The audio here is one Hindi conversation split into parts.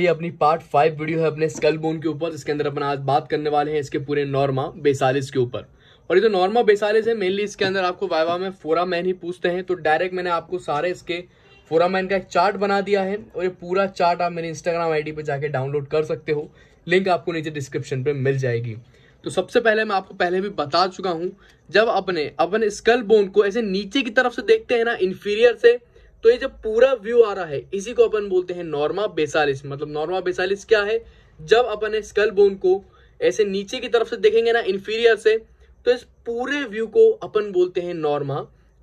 ये अपनी पार्ट फाइव वीडियो है अपने स्कल बोन के ऊपर इसके अंदर अपन आज बात करने वाले हैं इसके पूरे नॉर्मा बेसालिस के ऊपर और ये जो तो नॉर्मा बेसालिस है मेनली इसके अंदर आपको वाइवा में फोरा मैन ही पूछते हैं तो डायरेक्ट मैंने आपको सारे इसके फोरा मैन का एक चार्ट बना दिया है और ये पूरा चार्ट आप मेरे इंस्टाग्राम आई पर जाके डाउनलोड कर सकते हो लिंक आपको नीचे डिस्क्रिप्शन पर मिल जाएगी तो सबसे पहले मैं आपको पहले भी बता चुका हूँ जब अपने अपने स्कल बोन को ऐसे नीचे की तरफ से देखते हैं ना इन्फीरियर से तो ये जब पूरा व्यू आ रहा है इसी को अपन बोलते हैं नॉर्मा बेसालिस मतलब नॉर्मा बेसालिस क्या है जब अपन स्कल बोन को ऐसे नीचे की तरफ से देखेंगे ना इन्फीरियर से तो इस पूरे व्यू को अपन बोलते हैं नॉर्मा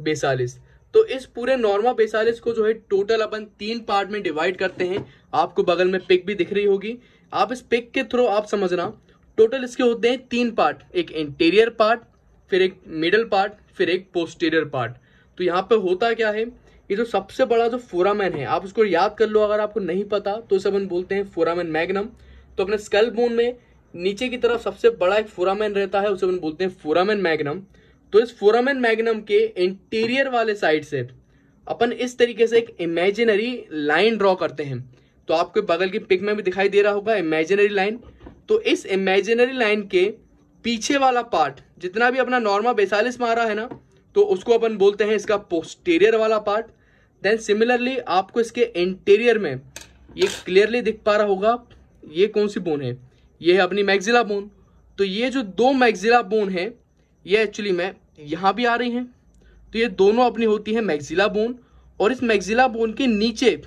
बेसालिस तो इस पूरे नॉर्मा बेसालिस को जो है टोटल अपन तीन पार्ट में डिवाइड करते हैं आपको बगल में पिक भी दिख रही होगी आप इस पिक के थ्रू आप समझना टोटल इसके होते हैं तीन पार्ट एक इंटीरियर पार्ट फिर एक मिडल पार्ट फिर एक पोस्टीरियर पार्ट तो यहाँ पे होता क्या है ये जो सबसे बड़ा जो फोरामैन है आप उसको याद कर लो अगर आपको नहीं पता तो उसे अपन बोलते हैं फोरामैन मैग्नम तो अपने स्कल बोन में नीचे की तरफ सबसे बड़ा एक फोरामैन रहता है उसे अपन बोलते हैं फोरामैन मैग्नम तो इस फोरामैन मैग्नम के इंटीरियर वाले साइड से अपन इस तरीके से एक इमेजिनरी लाइन ड्रॉ करते हैं तो आपको बगल की पिक में भी दिखाई दे रहा होगा इमेजिनरी लाइन तो इस इमेजिनरी लाइन के पीछे वाला पार्ट जितना भी अपना नॉर्मा बेसालिस मारा है ना तो उसको अपन बोलते हैं इसका पोस्टेरियर वाला पार्ट देन सिमिलरली आपको इसके इंटीरियर में ये क्लियरली दिख पा रहा होगा ये कौन सी बोन है ये है अपनी मैगजिला बोन तो ये जो दो मैगजिला बोन है ये एक्चुअली में यहाँ भी आ रही हैं तो ये दोनों अपनी होती है मैगजिला बोन और इस मैगजिला बोन के नीचे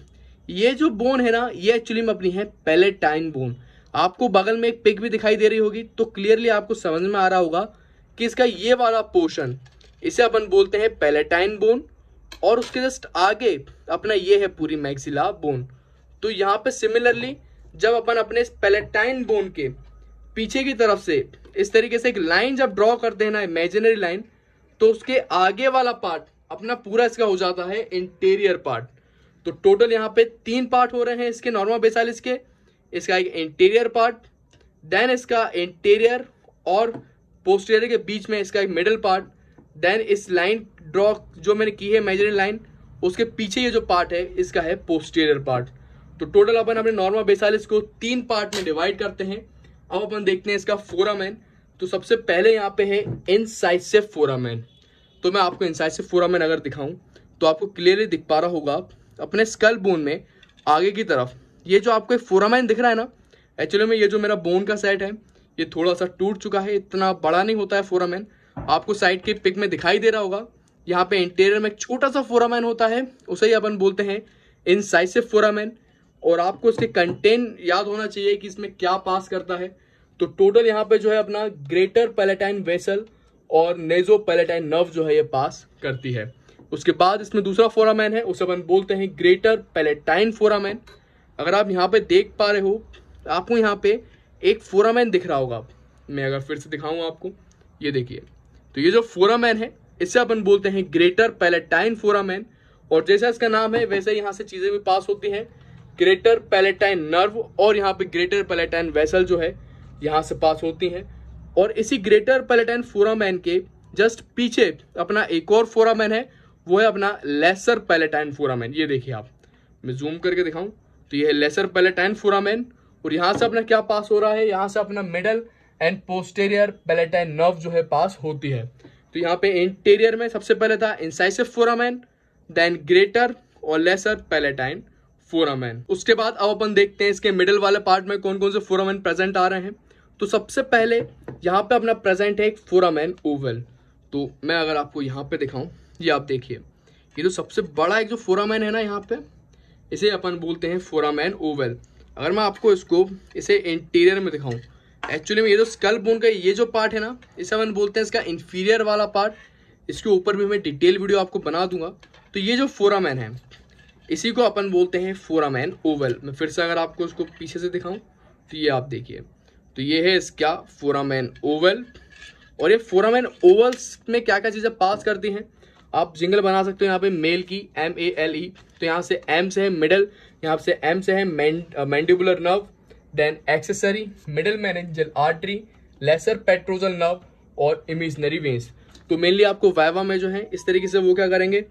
ये जो बोन है ना ये एक्चुअली में अपनी है पेलेटाइन बोन आपको बगल में एक पिक भी दिखाई दे रही होगी तो क्लियरली आपको समझ में आ रहा होगा कि इसका ये वाला पोर्शन इसे अपन बोलते हैं पैलेटाइन बोन और उसके जस्ट आगे अपना ये है पूरी मैक्सिला बोन तो यहाँ पे सिमिलरली जब अपन अपने पेलेटाइन बोन के पीछे की तरफ से इस तरीके से एक लाइन जब ड्रॉ करते हैं ना इमेजिनरी लाइन तो उसके आगे वाला पार्ट अपना पूरा इसका हो जाता है इंटीरियर पार्ट तो टोटल यहाँ पे तीन पार्ट हो रहे हैं इसके नॉर्मल बेसालिस के इसका एक इंटीरियर पार्ट देन इसका इंटीरियर और पोस्टीरियर के बीच में इसका एक मिडल पार्ट देन इस लाइन ड्रॉ जो मैंने की है मेजरिंग लाइन उसके पीछे ये जो पार्ट है इसका है पोस्टीरियर पार्ट तो टोटल अपन अपने नॉर्मल बेसालिस को तीन पार्ट में डिवाइड करते हैं अब अपन देखते हैं इसका फोरामैन तो सबसे पहले यहाँ पे है इनसाइसिव फोरामैन तो मैं आपको इनसाइसिव फोरामैन अगर दिखाऊं तो आपको क्लियरली दिख पा रहा होगा अपने स्कल बोन में आगे की तरफ ये जो आपको एक फोरामैन दिख रहा है ना एक्चुअली में ये जो मेरा बोन का सेट है ये थोड़ा सा टूट चुका है इतना बड़ा नहीं होता है फोरामैन आपको साइड के पिक में दिखाई दे रहा होगा यहाँ पे इंटीरियर में एक छोटा सा फोरामैन होता है उसे ही अपन बोलते हैं इनसाइसिव फोरामैन और आपको इसके कंटेन याद होना चाहिए कि इसमें क्या पास करता है तो टोटल यहाँ पे जो है अपना ग्रेटर पैलेटाइन वेसल और नेजो पैलेटाइन नर्व जो है ये पास करती है उसके बाद इसमें दूसरा फोरामैन है उसे अपन बोलते हैं ग्रेटर पैलेटाइन फोरामैन अगर आप यहाँ पे देख पा रहे हो आपको यहाँ पे एक फोरामैन दिख रहा होगा मैं अगर फिर से दिखाऊँ आपको ये देखिए तो ये जो फोरामैन है इसे अपन बोलते हैं ग्रेटर पैलेटाइन फोरामैन और जैसा इसका नाम है वैसे यहाँ से चीजें भी पास होती हैं ग्रेटर पैलेटाइन नर्व और यहाँ पे ग्रेटर पैलेटाइन वेसल जो है यहाँ से पास होती हैं और इसी ग्रेटर पैलेटाइन फोरामैन के जस्ट पीछे अपना एक और फोरामैन है वो है अपना लेसर पैलेटाइन फोरामैन ये देखिए आप मैं जूम करके दिखाऊं तो ये है लेसर पैलेटाइन फोरामैन और यहाँ से अपना क्या पास हो रहा है यहाँ से अपना middle and posterior palatine nerve जो है पास होती है तो यहाँ पे इंटीरियर में सबसे पहले था इंसाइसिव फोरामैन देन ग्रेटर और लेसर पैलेटाइन फोरामैन उसके बाद अब अपन देखते हैं इसके मिडिल वाले पार्ट में कौन कौन से फोरामैन प्रेजेंट आ रहे हैं तो सबसे पहले यहाँ पे अपना प्रेजेंट है एक फोरामैन ओवल तो मैं अगर आपको यहाँ पे दिखाऊं ये आप देखिए ये जो सबसे बड़ा एक जो फोरामैन है ना यहाँ पे इसे अपन बोलते हैं फोरामैन ओवल अगर मैं आपको इसको इसे इंटीरियर में दिखाऊं एक्चुअली में ये जो स्कल बोन का ये जो पार्ट है ना इसे हम बोलते हैं इसका इन्फीरियर वाला पार्ट इसके ऊपर भी मैं डिटेल वीडियो आपको बना दूंगा तो ये जो फोरामैन है इसी को अपन बोलते हैं फोरामैन ओवल मैं फिर से अगर आपको उसको पीछे से दिखाऊं तो ये आप देखिए तो ये है इसका फोरामैन ओवल और ये फोरामैन ओवल्स में क्या क्या चीज़ें पास करती हैं आप जिंगल बना सकते हो यहाँ पे मेल की एम ए एल ई तो यहाँ से एम से है मिडल यहाँ से एम से है mandibular nerve uh, then accessory middle meningeal artery lesser petrosal nerve और इमेजनरी वेंस तो मेनली आपको वाइवा में जो है इस तरीके से वो क्या करेंगे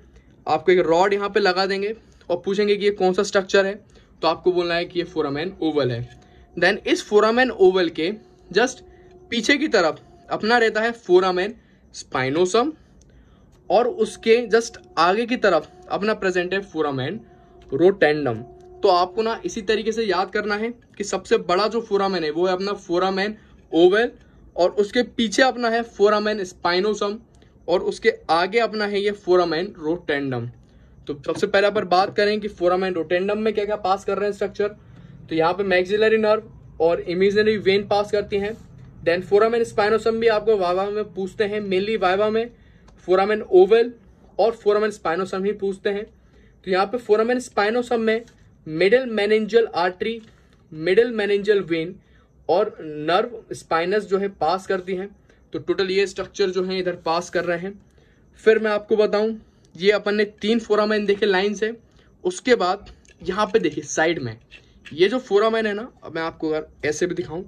आपको एक रॉड यहाँ पे लगा देंगे और पूछेंगे कि ये कौन सा स्ट्रक्चर है तो आपको बोलना है कि ये फोरामैन ओवल है देन इस फोरामैन ओवल के जस्ट पीछे की तरफ अपना रहता है फोरामैन स्पाइनोसम और उसके जस्ट आगे की तरफ अपना प्रेजेंट है फोरामैन रोटेंडम तो आपको ना इसी तरीके से याद करना है कि सबसे बड़ा जो फोरामैन है वो है अपना फोरामैन ओवेल और उसके पीछे अपना है फोरामैन स्पाइनोसम और उसके आगे अपना है ये फोरामैन रोटेंडम तो सबसे पहले अपन बात करें कि फोरामैन रोटेंडम में क्या क्या पास कर रहे हैं स्ट्रक्चर तो यहाँ पे मैक्सिलरी नर्व और इमेजनरी वेन पास करती हैं देन फोरामैन स्पाइनोसम भी आपको वाइवा में पूछते हैं मेनली वाइवा में फोरामैन ओवल और फोरामैन स्पाइनोसम ही पूछते हैं तो यहाँ पे फोरामैन स्पाइनोसम में middle meningeal artery middle meningeal vein और नर्व स्पाइनस जो है पास करती हैं तो टोटल ये स्ट्रक्चर जो है इधर पास कर रहे हैं फिर मैं आपको बताऊं ये अपन ने तीन फोरामैन देखे लाइन से उसके बाद यहाँ पे देखिए साइड में ये जो फोरामैन है ना मैं आपको अगर ऐसे भी दिखाऊं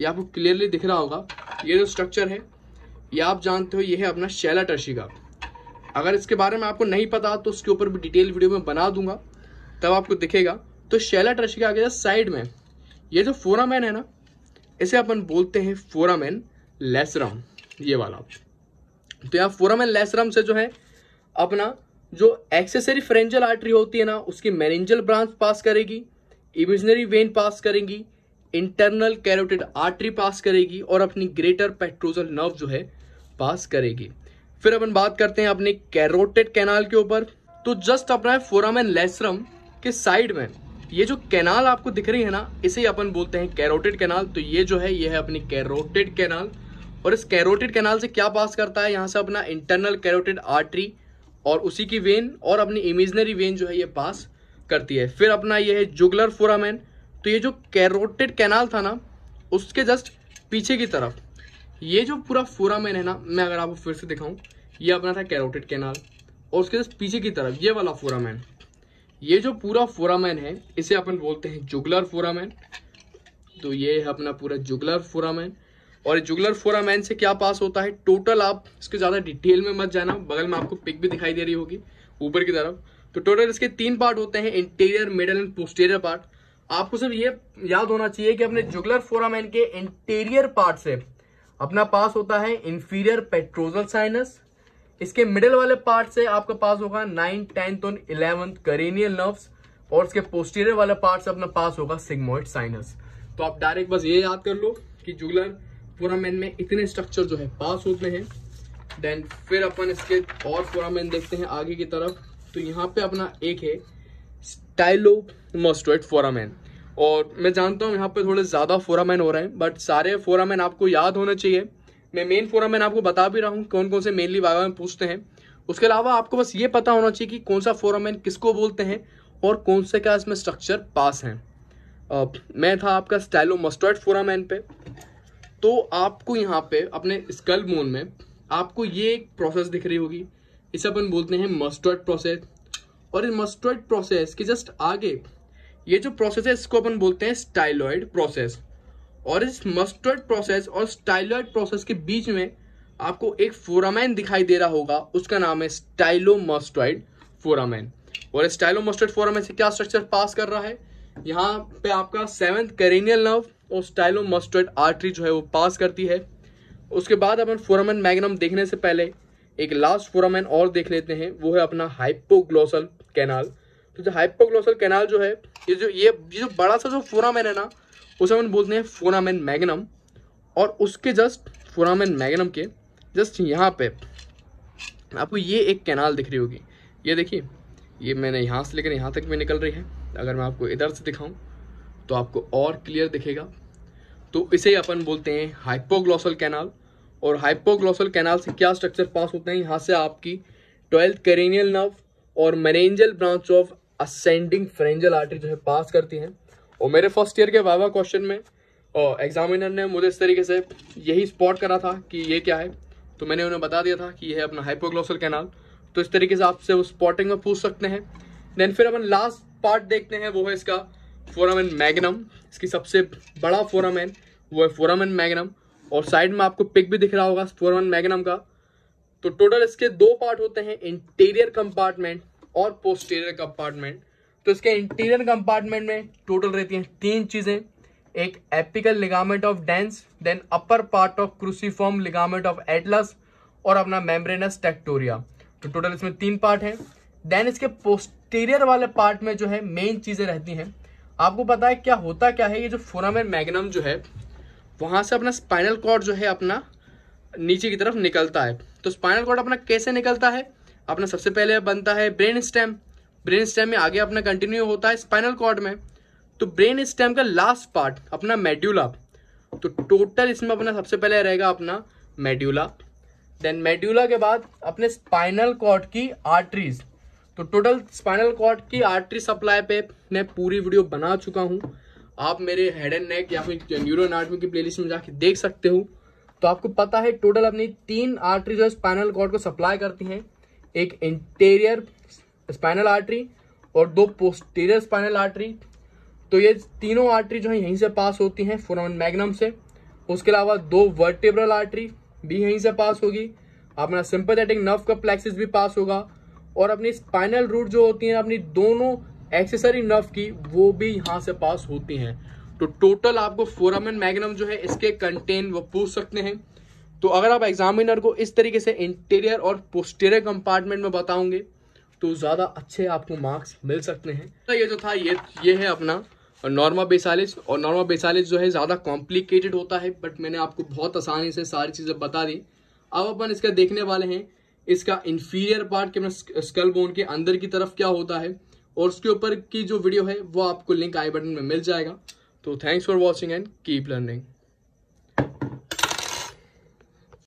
ये आपको क्लियरली दिख रहा होगा ये जो स्ट्रक्चर है ये आप जानते हो ये है अपना शैला टर्शी का अगर इसके बारे में आपको नहीं पता तो उसके ऊपर भी डिटेल वीडियो में बना दूंगा तब आपको दिखेगा तो शैला ट्रशी के आगे साइड में ये जो फोरामैन है ना इसे अपन बोलते हैं फोरामैन लेसराम ये वाला ऑप्शन तो यहाँ फोरामैन लेसराम से जो है अपना जो एक्सेसरी फ्रेंजल आर्टरी होती है ना उसकी मैनेंजल ब्रांच पास करेगी इमेजनरी वेन पास करेंगी इंटरनल कैरोटेड आर्टरी पास करेगी और अपनी ग्रेटर पेट्रोजल नर्व जो है पास करेगी फिर अपन बात करते हैं अपने कैरोटेड कैनाल के ऊपर तो जस्ट अपना है फोरामेन लेसरम के साइड में ये जो कैनाल आपको दिख रही है ना इसे अपन बोलते हैं कैरोटेड कैनाल तो ये जो है ये है अपनी कैरोटेड कैनाल और इस कैरोटेड कैनाल से क्या पास करता है यहाँ से अपना इंटरनल कैरोटेड आर्टरी और उसी की वेन और अपनी इमेजनरी वेन जो है ये पास करती है फिर अपना ये है जुगलर फोरामैन तो ये जो कैरोटेड कैनाल था ना उसके जस्ट पीछे की तरफ ये जो पूरा फोरामैन है ना मैं अगर आपको फिर से दिखाऊँ ये अपना था कैरोटेड कैनाल और उसके जस्ट पीछे की तरफ ये वाला फोरामैन ये जो पूरा फोरामैन है इसे अपन बोलते हैं जुगलर फोरामैन तो ये है अपना पूरा जुगलर फोरामैन और जुगलर फोरामैन से क्या पास होता है टोटल आप इसके ज़्यादा डिटेल में मत जाना बगल में आपको पिक भी दिखाई दे रही होगी ऊपर की तरफ तो टोटल इसके तीन पार्ट होते हैं anterior middle and posterior part आपको सिर्फ ये याद होना चाहिए कि अपने जुगलर फोरामैन के इंटीरियर पार्ट से अपना पास होता है इंफीरियर पेट्रोजल साइनस इसके मिडिल वाले पार्ट से आपका पास होगा नाइन टेंथ और इलेवंथ करेनियल नर्व और इसके पोस्टीरियर वाले पार्ट से अपना पास होगा सिग्मोइड साइनस तो आप डायरेक्ट बस ये याद कर लो कि जुगलर फोरामेन में इतने स्ट्रक्चर जो है पास होते हैं देन फिर अपन इसके और फोरामेन देखते हैं आगे की तरफ तो यहाँ पे अपना एक है स्टाइलोमोस्टोइड फोरामेन और मैं जानता हूँ यहाँ पे थोड़े ज़्यादा फोरामेन हो रहे हैं बट सारे फोरामेन आपको याद होने चाहिए मैं मेन फोरम मैंने आपको बता भी रहा हूँ कौन कौन से मेनली बाबा में पूछते हैं उसके अलावा आपको बस ये पता होना चाहिए कि कौन सा फोरामैन किसको बोलते हैं और कौन से क्या इसमें स्ट्रक्चर पास हैं मैं था आपका स्टाइलो मस्टॉइड फोरामैन पे तो आपको यहाँ पे अपने स्कल मोन में आपको ये एक प्रोसेस दिख रही होगी इसे अपन बोलते हैं मस्टर्ड प्रोसेस और इस मस्टर्ड प्रोसेस के जस्ट आगे ये जो प्रोसेस है इसको अपन बोलते हैं स्टाइलॉइड प्रोसेस और इस मस्टर्ड प्रोसेस और स्टाइलॉइड प्रोसेस के बीच में आपको एक फोरामैन दिखाई दे रहा होगा उसका नाम है स्टाइलो स्टाइलोमस्टॉइड फोरामैन और स्टाइलो मस्टर्ड फोरामैन से क्या स्ट्रक्चर पास कर रहा है यहाँ पे आपका सेवेंथ करेनियल नर्व और स्टाइलो मस्टर्ड आर्टरी जो है वो पास करती है उसके बाद अपन फोरामैन मैगनम देखने से पहले एक लास्ट फोरामैन और देख लेते हैं वो है अपना हाइपोग्लोसल कैनाल तो जो हाइपोग्लोसल कैनाल जो है ये जो ये जो बड़ा सा जो फोरामैन है ना उसे अपन बोलते हैं फोरामेन मैगनम और उसके जस्ट फोरामेन मैगनम के जस्ट यहाँ पे आपको ये एक कैनाल दिख रही होगी ये देखिए ये मैंने यहाँ से लेकर यहाँ तक भी निकल रही है अगर मैं आपको इधर से दिखाऊँ तो आपको और क्लियर दिखेगा तो इसे अपन बोलते हैं हाइपोग्लोसल कैनाल और हाइपोग्लोसल कैनाल से क्या स्ट्रक्चर पास होते हैं यहाँ से आपकी ट्वेल्थ करेनियल नर्व और meningeal branch of ascending pharyngeal artery जो है पास करती हैं और मेरे फर्स्ट ईयर के वावा क्वेश्चन में और एग्जामिनर ने मुझे इस तरीके से यही स्पॉट करा था कि ये क्या है तो मैंने उन्हें बता दिया था कि यह है अपना हाइपोग्लोसल कैनाल तो इस तरीके से आपसे उस स्पॉटिंग में पूछ सकते हैं देन फिर अपन लास्ट पार्ट देखते हैं वो है इसका फोरामन मैग्नम इसकी सबसे बड़ा फोरामैन वो है फोरामन मैग्नम और साइड में आपको पिक भी दिख रहा होगा फोरामन मैग्नम का तो टोटल इसके दो पार्ट होते हैं इंटीरियर कंपार्टमेंट और पोस्टीरियर कंपार्टमेंट तो इसके इंटीरियर कंपार्टमेंट में टोटल रहती हैं तीन चीज़ें एक apical ligament of dens then upper part of cruciform ligament of atlas और अपना मेम्ब्रेनस टेक्टोरिया तो टोटल इसमें तीन पार्ट हैं देन इसके पोस्टीरियर वाले पार्ट में जो है मेन चीज़ें रहती हैं आपको पता है क्या होता क्या है ये जो फोरामेन मैग्नम जो है वहाँ से अपना स्पाइनल कॉर्ड जो है अपना नीचे की तरफ निकलता है तो स्पाइनल कॉर्ड अपना कैसे निकलता है अपना सबसे पहले बनता है ब्रेन स्टेम ब्रेन स्टेम में आगे अपना कंटिन्यू होता है स्पाइनल कॉर्ड में तो ब्रेन स्टेम का लास्ट पार्ट अपना मेड्यूला तो टोटल इसमें अपना सबसे पहले रहेगा अपना मेड्यूला देन मेड्यूला के बाद अपने स्पाइनल कॉर्ड की आर्टरीज तो टोटल स्पाइनल कॉर्ड की आर्टरी सप्लाई पे मैं पूरी वीडियो बना चुका हूँ आप मेरे हेड एंड नेक या फिर न्यूरो अनाटमी की प्लेलिस्ट में जाके देख सकते हो तो आपको पता है टोटल अपनी तीन आर्टरी जो स्पाइनल कॉर्ड को सप्लाई करती हैं एक इंटीरियर स्पाइनल आर्टरी और दो पोस्टीरियर स्पाइनल आर्टरी तो ये तीनों आर्टरी जो है यहीं से पास होती हैं फोराम मैग्नम से उसके अलावा दो वर्टेब्रल आर्टरी भी यहीं से पास होगी अपना सिंपथेटिक नर्व का प्लेक्सिस भी पास होगा और अपनी स्पाइनल रूट जो होती हैं अपनी दोनों एक्सेसरी नर्व की वो भी यहाँ से पास होती हैं तो टोटल आपको फोराम मैग्नम जो है इसके कंटेन वो पूछ सकते हैं तो अगर आप एग्जामिनर को इस तरीके से इंटीरियर और पोस्टेरियर कंपार्टमेंट में बताऊंगे तो ज़्यादा अच्छे आपको मार्क्स मिल सकते हैं तो ये जो था ये ये है अपना नॉर्मा बेसालिस और नॉर्मा बेसालिस जो है ज़्यादा कॉम्प्लिकेटेड होता है बट मैंने आपको बहुत आसानी से सारी चीज़ें बता दी अब अपन इसका देखने वाले हैं इसका इन्फीरियर पार्ट के मैं स्कल बोन के अंदर की तरफ क्या होता है और उसके ऊपर की जो वीडियो है वो आपको लिंक आई बटन में मिल जाएगा तो thanks for watching and keep learning